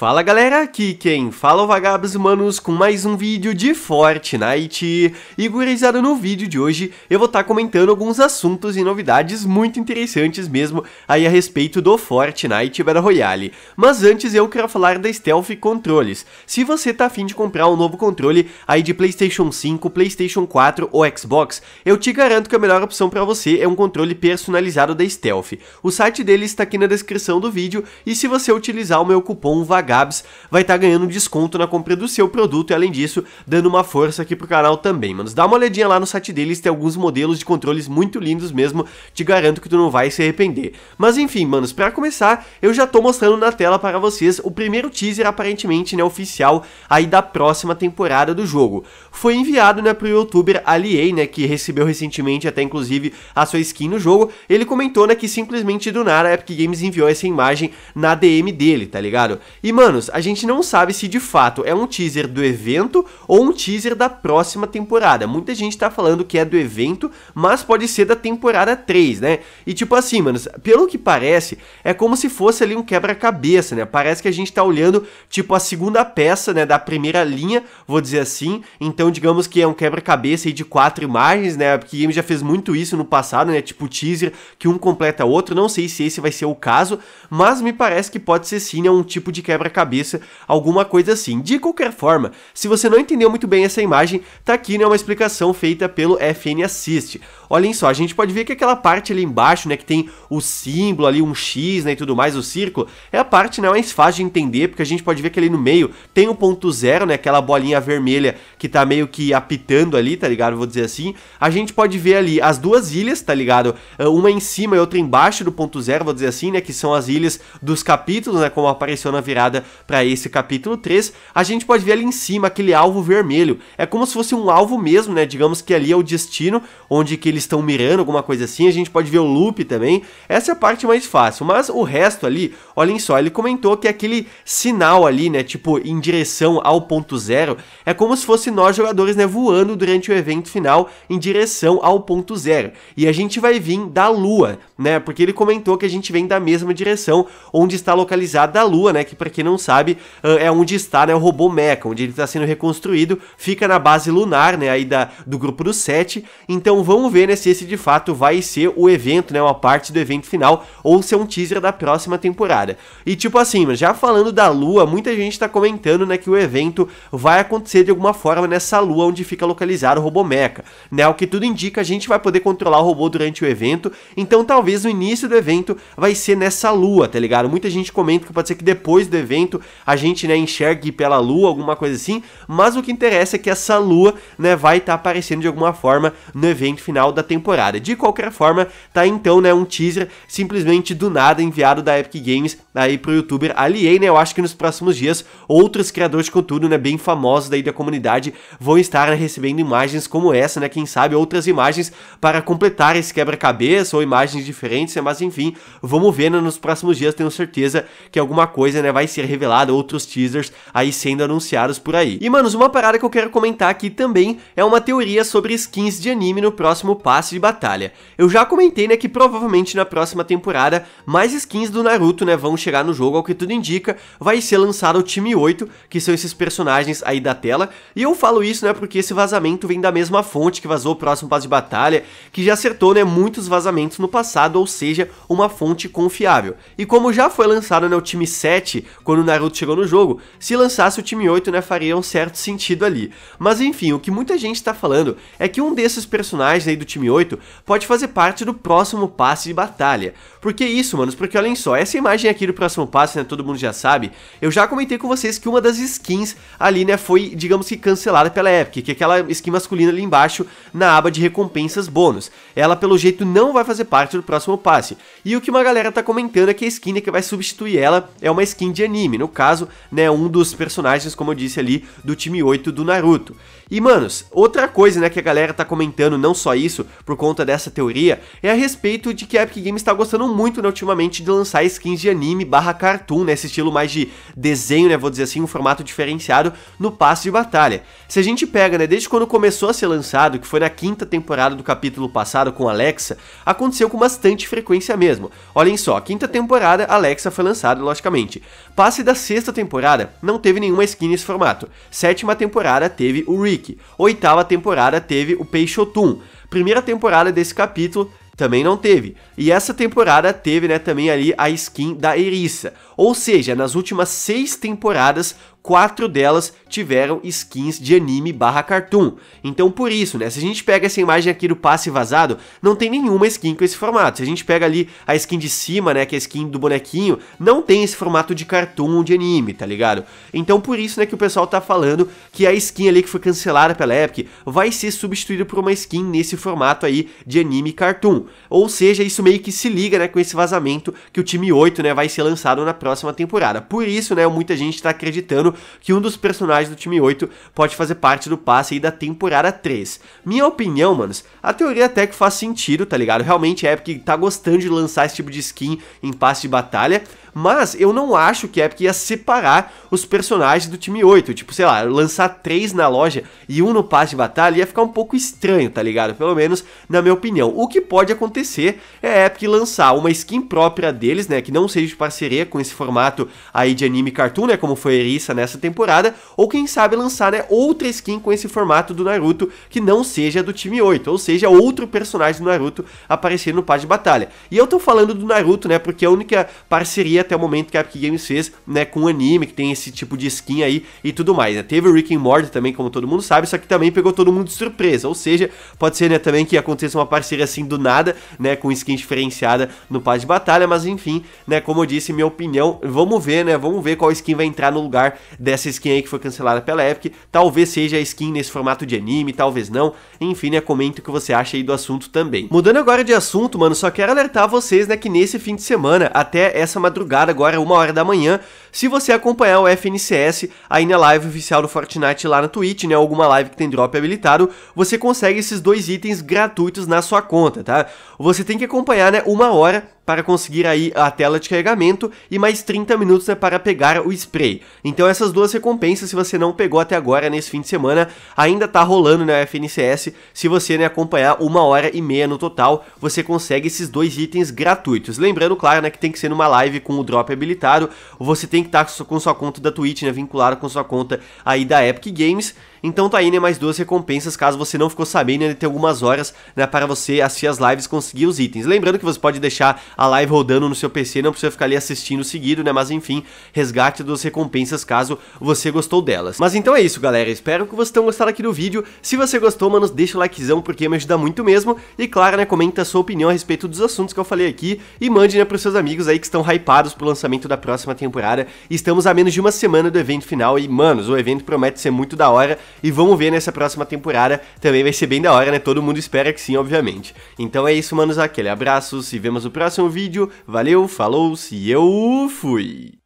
Fala galera, aqui quem fala é o Vagabos Humanos com mais um vídeo de Fortnite. E gurizada, no vídeo de hoje eu vou estar tá comentando alguns assuntos e novidades muito interessantes mesmo aí a respeito do Fortnite Battle Royale. Mas antes eu quero falar da Stealth Controles. Se você tá afim de comprar um novo controle aí de Playstation 5, Playstation 4 ou Xbox, eu te garanto que a melhor opção para você é um controle personalizado da Stealth. O site dele está aqui na descrição do vídeo e se você utilizar o meu cupom VAGABOS Gabs vai estar tá ganhando desconto na compra do seu produto e além disso, dando uma força aqui pro canal também, manos. Dá uma olhadinha lá no site deles, tem alguns modelos de controles muito lindos mesmo, te garanto que tu não vai se arrepender. Mas enfim, manos, para começar, eu já tô mostrando na tela para vocês o primeiro teaser aparentemente, né, oficial aí da próxima temporada do jogo. Foi enviado, né, pro youtuber Aliei, né, que recebeu recentemente até inclusive a sua skin no jogo, ele comentou, né, que simplesmente do nada a Epic Games enviou essa imagem na DM dele, tá ligado? E, manos, a gente não sabe se de fato é um teaser do evento ou um teaser da próxima temporada. Muita gente tá falando que é do evento, mas pode ser da temporada 3, né? E tipo assim, manos, pelo que parece, é como se fosse ali um quebra-cabeça, né? Parece que a gente tá olhando tipo a segunda peça, né, da primeira linha, vou dizer assim. Então, digamos que é um quebra-cabeça aí de quatro imagens, né? Porque Game já fez muito isso no passado, né? Tipo teaser que um completa o outro. Não sei se esse vai ser o caso, mas me parece que pode ser sim, né, um tipo de quebra quebra-cabeça, alguma coisa assim. De qualquer forma, se você não entendeu muito bem essa imagem, tá aqui né, uma explicação feita pelo FN Assist. Olhem só, a gente pode ver que aquela parte ali embaixo, né, que tem o símbolo ali, um X, né, e tudo mais, o círculo, é a parte né, mais fácil de entender, porque a gente pode ver que ali no meio tem o ponto zero, né, aquela bolinha vermelha que tá meio que apitando ali, tá ligado? Vou dizer assim. A gente pode ver ali as duas ilhas, tá ligado? Ah, uma em cima e outra embaixo do ponto zero, vou dizer assim, né, que são as ilhas dos capítulos, né, como apareceu na virada para esse capítulo 3, a gente pode ver ali em cima aquele alvo vermelho. É como se fosse um alvo mesmo, né? Digamos que ali é o destino onde que eles estão mirando, alguma coisa assim. A gente pode ver o loop também. Essa é a parte mais fácil, mas o resto ali, olhem só, ele comentou que aquele sinal ali, né, tipo em direção ao ponto zero, é como se fosse nós jogadores, né, voando durante o evento final em direção ao ponto zero. E a gente vai vir da Lua, né? Porque ele comentou que a gente vem da mesma direção onde está localizada a Lua, né? Que para quem quem não sabe, ah, é onde está né, o robô Mecha, onde ele está sendo reconstruído, fica na base lunar, né, aí da, do grupo do 7, então vamos ver né, se esse de fato vai ser o evento, né, uma parte do evento final, ou se é um teaser da próxima temporada. E tipo assim, já falando da lua, muita gente está comentando, né, que o evento vai acontecer de alguma forma nessa lua onde fica localizado o robô Mecha, né, o que tudo indica, a gente vai poder controlar o robô durante o evento, então talvez o início do evento vai ser nessa lua, tá ligado? Muita gente comenta que pode ser que depois do evento evento, a gente né, enxergue pela lua, alguma coisa assim, mas o que interessa é que essa lua né, vai estar tá aparecendo de alguma forma no evento final da temporada. De qualquer forma, tá então né, um teaser simplesmente do nada enviado da Epic Games aí pro youtuber Aliei, né? Eu acho que nos próximos dias outros criadores de conteúdo né, bem famosos daí da comunidade vão estar né, recebendo imagens como essa, né? Quem sabe outras imagens para completar esse quebra-cabeça ou imagens diferentes, né? mas enfim, vamos ver né, nos próximos dias, tenho certeza que alguma coisa né, vai ser ser revelado outros teasers aí sendo anunciados por aí. E, manos, uma parada que eu quero comentar aqui também é uma teoria sobre skins de anime no próximo passe de batalha. Eu já comentei, né, que provavelmente na próxima temporada mais skins do Naruto, né, vão chegar no jogo, ao que tudo indica, vai ser lançado o time 8, que são esses personagens aí da tela, e eu falo isso, né, porque esse vazamento vem da mesma fonte que vazou o próximo passe de batalha, que já acertou, né, muitos vazamentos no passado, ou seja, uma fonte confiável. E como já foi lançado, né, o time 7, quando Naruto chegou no jogo, se lançasse o time 8, né, faria um certo sentido ali. Mas enfim, o que muita gente está falando é que um desses personagens aí do time 8 pode fazer parte do próximo passe de batalha. Por que isso, manos? Porque olhem só, essa imagem aqui do próximo passe, né, todo mundo já sabe, eu já comentei com vocês que uma das skins ali, né, foi, digamos que cancelada pela Epic, que é aquela skin masculina ali embaixo na aba de recompensas bônus. Ela, pelo jeito, não vai fazer parte do próximo passe. E o que uma galera tá comentando é que a skin que vai substituir ela é uma skin de anime anime, no caso, né, um dos personagens, como eu disse ali, do time 8 do Naruto. E, manos, outra coisa, né, que a galera tá comentando, não só isso, por conta dessa teoria, é a respeito de que a Epic Games tá gostando muito, né, ultimamente, de lançar skins de anime barra cartoon, né, esse estilo mais de desenho, né, vou dizer assim, um formato diferenciado no passe de batalha. Se a gente pega, né, desde quando começou a ser lançado, que foi na quinta temporada do capítulo passado com Alexa, aconteceu com bastante frequência mesmo. Olhem só, quinta temporada, Alexa foi lançada, logicamente. Passe da sexta temporada, não teve nenhuma skin nesse formato. Sétima temporada teve o Rick. Oitava temporada teve o Peixotun. Primeira temporada desse capítulo também não teve. E essa temporada teve, né, também ali a skin da Eriça. Ou seja, nas últimas seis temporadas quatro delas tiveram skins de anime barra cartoon. Então por isso, né, se a gente pega essa imagem aqui do passe vazado, não tem nenhuma skin com esse formato. Se a gente pega ali a skin de cima, né, que é a skin do bonequinho, não tem esse formato de cartoon de anime, tá ligado? Então por isso, né, que o pessoal tá falando que a skin ali que foi cancelada pela Epic vai ser substituída por uma skin nesse formato aí de anime cartoon. Ou seja, isso meio que se liga, né, com esse vazamento que o time 8, né, vai ser lançado na próxima temporada. Por isso, né, muita gente tá acreditando que um dos personagens do time 8 pode fazer parte do passe aí da temporada 3. Minha opinião, manos, a teoria até que faz sentido, tá ligado? Realmente a Epic tá gostando de lançar esse tipo de skin em passe de batalha, mas eu não acho que a Epic ia separar os personagens do time 8. Tipo, sei lá, lançar três na loja e um no passe de batalha ia ficar um pouco estranho, tá ligado? Pelo menos na minha opinião. O que pode acontecer é a Epic lançar uma skin própria deles, né? Que não seja de parceria com esse formato aí de anime cartoon, né? Como foi Erissa nessa temporada. Ou quem sabe lançar, né? Outra skin com esse formato do Naruto que não seja do time 8. Ou seja, outro personagem do Naruto aparecer no passe de batalha. E eu tô falando do Naruto, né? Porque a única parceria até o momento que a Epic Games fez, né, com o anime, que tem esse tipo de skin aí e tudo mais, né? Teve o Rick and Morty também, como todo mundo sabe, só que também pegou todo mundo de surpresa, ou seja, pode ser, né, também que aconteça uma parceria assim do nada, né, com skin diferenciada no passe de batalha, mas enfim, né, como eu disse, minha opinião, vamos ver, né, vamos ver qual skin vai entrar no lugar dessa skin aí que foi cancelada pela Epic, talvez seja a skin nesse formato de anime, talvez não, enfim, né, comenta o que você acha aí do assunto também. Mudando agora de assunto, mano, só quero alertar vocês, né, que nesse fim de semana, até essa madrugada, madrugada, agora uma hora da manhã, se você acompanhar o FNCS aí na live oficial do Fortnite lá na Twitch, né, alguma live que tem drop habilitado, você consegue esses dois itens gratuitos na sua conta, tá? Você tem que acompanhar, né, uma hora para conseguir aí a tela de carregamento e mais 30 minutos né, para pegar o spray. Então essas duas recompensas, se você não pegou até agora nesse fim de semana, ainda tá rolando na né, FNCS. Se você né, acompanhar uma hora e meia no total, você consegue esses dois itens gratuitos. Lembrando, claro, né, que tem que ser numa live com o drop habilitado, você tem que estar tá com sua conta da Twitch, né, vinculada com sua conta aí da Epic Games então tá aí, né, mais duas recompensas, caso você não ficou sabendo, né, tem algumas horas, né, para você assistir as lives e conseguir os itens. Lembrando que você pode deixar a live rodando no seu PC, não precisa ficar ali assistindo seguido, né, mas enfim, resgate duas recompensas, caso você gostou delas. Mas então é isso, galera, espero que vocês tenham gostado aqui do vídeo, se você gostou, mano, deixa o likezão, porque me ajuda muito mesmo, e claro, né, comenta a sua opinião a respeito dos assuntos que eu falei aqui, e mande, né, pros seus amigos aí que estão hypados pro lançamento da próxima temporada, estamos a menos de uma semana do evento final, e, manos, o evento promete ser muito da hora, e vamos ver nessa próxima temporada. Também vai ser bem da hora, né? Todo mundo espera que sim, obviamente. Então é isso, manos. Aquele abraço. Se vemos no próximo vídeo. Valeu, falou, se eu fui.